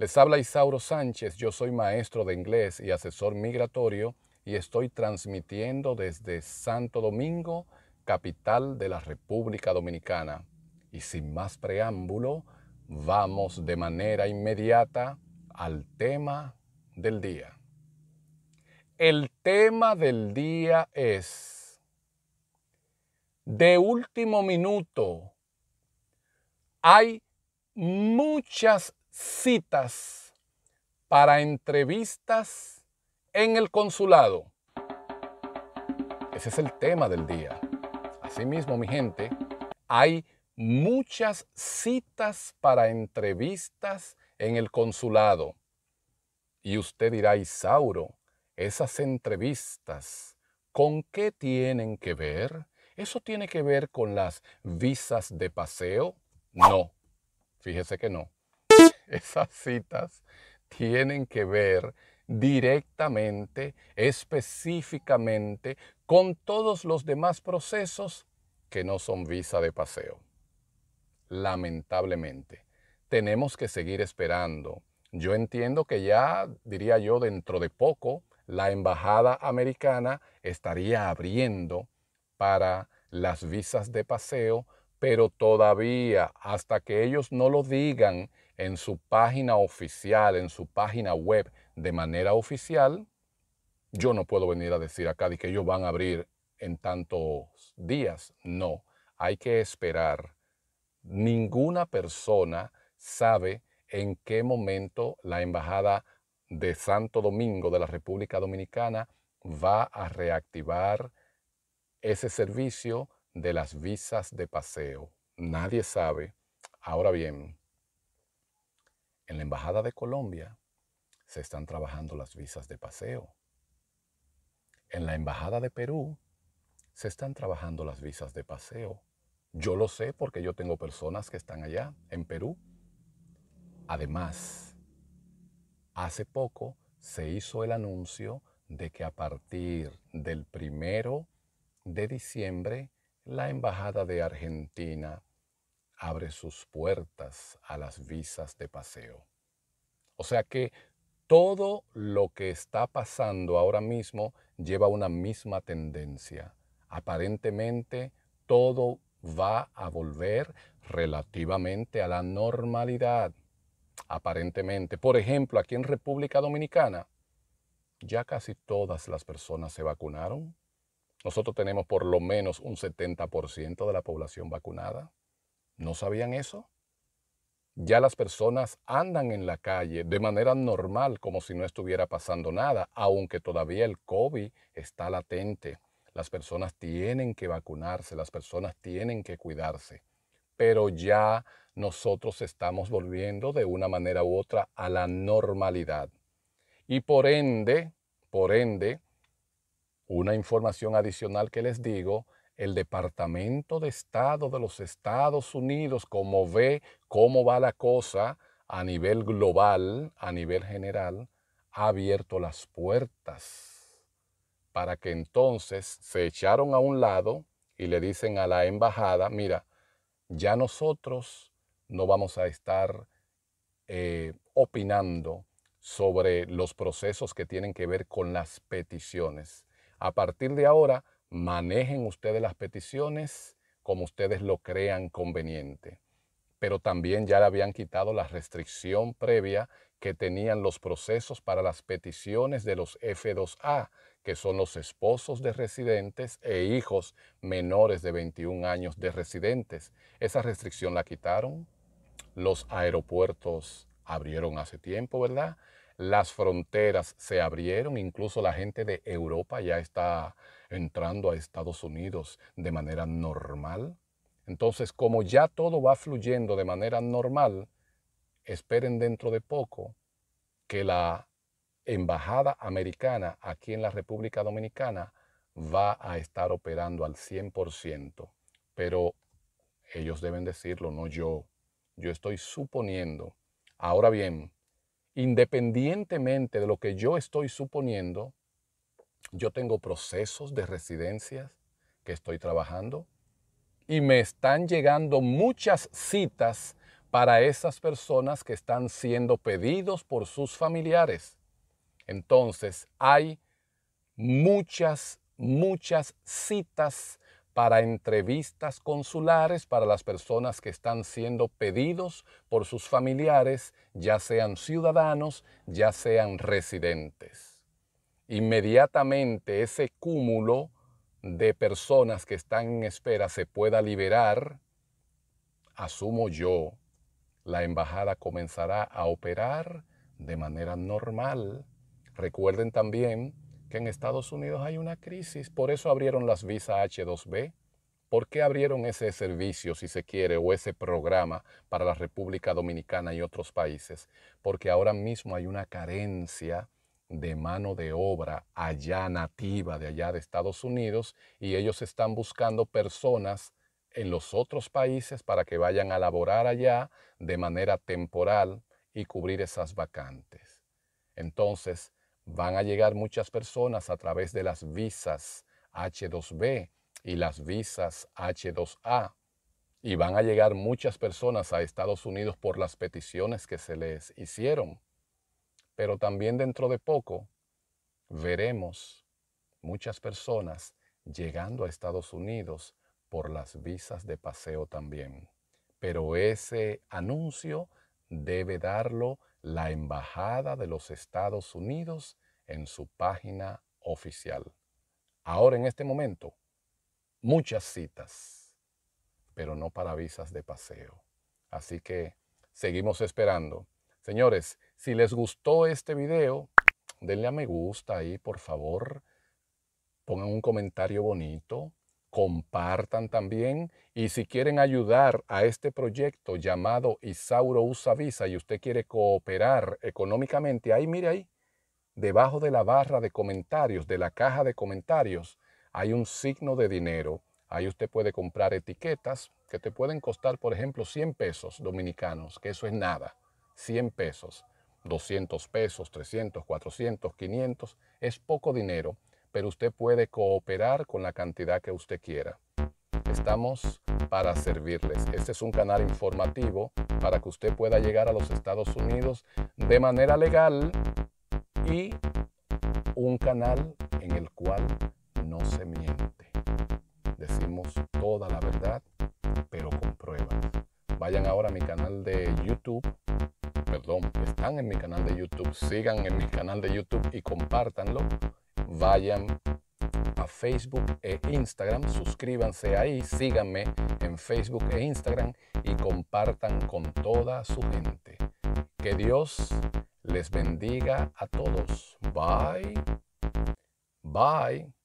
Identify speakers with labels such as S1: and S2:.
S1: Les habla Isauro Sánchez, yo soy maestro de inglés y asesor migratorio y estoy transmitiendo desde Santo Domingo, capital de la República Dominicana. Y sin más preámbulo, vamos de manera inmediata al tema del día. El tema del día es de último minuto. Hay muchas citas para entrevistas en el consulado. Ese es el tema del día. Asimismo, mi gente, hay muchas citas para entrevistas en el consulado. Y usted dirá, Isauro, esas entrevistas, ¿con qué tienen que ver? ¿Eso tiene que ver con las visas de paseo? No, fíjese que no. esas citas tienen que ver directamente, específicamente, con todos los demás procesos que no son visa de paseo. Lamentablemente, tenemos que seguir esperando. Yo entiendo que ya, diría yo, dentro de poco, la embajada americana estaría abriendo para las visas de paseo, pero todavía, hasta que ellos no lo digan en su página oficial, en su página web de manera oficial, yo no puedo venir a decir acá de que ellos van a abrir en tantos días. No, hay que esperar. Ninguna persona sabe en qué momento la Embajada de Santo Domingo de la República Dominicana va a reactivar ese servicio de las visas de paseo. Nadie sabe. Ahora bien, en la Embajada de Colombia se están trabajando las visas de paseo. En la Embajada de Perú se están trabajando las visas de paseo. Yo lo sé porque yo tengo personas que están allá, en Perú. Además, hace poco se hizo el anuncio de que a partir del primero de diciembre, la Embajada de Argentina abre sus puertas a las visas de paseo. O sea que todo lo que está pasando ahora mismo lleva una misma tendencia. Aparentemente todo va a volver relativamente a la normalidad. Aparentemente. Por ejemplo, aquí en República Dominicana, ya casi todas las personas se vacunaron. Nosotros tenemos por lo menos un 70% de la población vacunada. ¿No sabían eso? Ya las personas andan en la calle de manera normal como si no estuviera pasando nada, aunque todavía el COVID está latente. Las personas tienen que vacunarse, las personas tienen que cuidarse. Pero ya nosotros estamos volviendo de una manera u otra a la normalidad. Y por ende, por ende, una información adicional que les digo el Departamento de Estado de los Estados Unidos, como ve cómo va la cosa a nivel global, a nivel general, ha abierto las puertas para que entonces se echaron a un lado y le dicen a la embajada, mira, ya nosotros no vamos a estar eh, opinando sobre los procesos que tienen que ver con las peticiones. A partir de ahora Manejen ustedes las peticiones como ustedes lo crean conveniente. Pero también ya le habían quitado la restricción previa que tenían los procesos para las peticiones de los F2A, que son los esposos de residentes e hijos menores de 21 años de residentes. Esa restricción la quitaron. Los aeropuertos abrieron hace tiempo, ¿verdad? Las fronteras se abrieron, incluso la gente de Europa ya está entrando a Estados Unidos de manera normal. Entonces, como ya todo va fluyendo de manera normal, esperen dentro de poco que la embajada americana aquí en la República Dominicana va a estar operando al 100%. Pero ellos deben decirlo, no yo. Yo estoy suponiendo. Ahora bien, independientemente de lo que yo estoy suponiendo, yo tengo procesos de residencias que estoy trabajando y me están llegando muchas citas para esas personas que están siendo pedidos por sus familiares. Entonces, hay muchas, muchas citas para entrevistas consulares para las personas que están siendo pedidos por sus familiares, ya sean ciudadanos, ya sean residentes inmediatamente ese cúmulo de personas que están en espera se pueda liberar, asumo yo, la embajada comenzará a operar de manera normal. Recuerden también que en Estados Unidos hay una crisis, por eso abrieron las visas H2B. ¿Por qué abrieron ese servicio, si se quiere, o ese programa para la República Dominicana y otros países? Porque ahora mismo hay una carencia de mano de obra allá nativa de allá de Estados Unidos y ellos están buscando personas en los otros países para que vayan a laborar allá de manera temporal y cubrir esas vacantes. Entonces, van a llegar muchas personas a través de las visas H2B y las visas H2A. Y van a llegar muchas personas a Estados Unidos por las peticiones que se les hicieron. Pero también dentro de poco veremos muchas personas llegando a Estados Unidos por las visas de paseo también. Pero ese anuncio debe darlo la Embajada de los Estados Unidos en su página oficial. Ahora en este momento, muchas citas, pero no para visas de paseo. Así que seguimos esperando. Señores, si les gustó este video, denle a me gusta ahí, por favor. Pongan un comentario bonito, compartan también. Y si quieren ayudar a este proyecto llamado Isauro Usa Visa y usted quiere cooperar económicamente, ahí mire ahí, debajo de la barra de comentarios, de la caja de comentarios, hay un signo de dinero. Ahí usted puede comprar etiquetas que te pueden costar, por ejemplo, 100 pesos dominicanos, que eso es nada. 100 pesos, 200 pesos, 300, 400, 500, es poco dinero, pero usted puede cooperar con la cantidad que usted quiera. Estamos para servirles. Este es un canal informativo para que usted pueda llegar a los Estados Unidos de manera legal y un canal en el cual no se miente. Decimos toda la verdad, pero con pruebas. Vayan ahora a mi canal de en mi canal de YouTube, sigan en mi canal de YouTube y compártanlo. Vayan a Facebook e Instagram, suscríbanse ahí, síganme en Facebook e Instagram y compartan con toda su gente. Que Dios les bendiga a todos. Bye. Bye.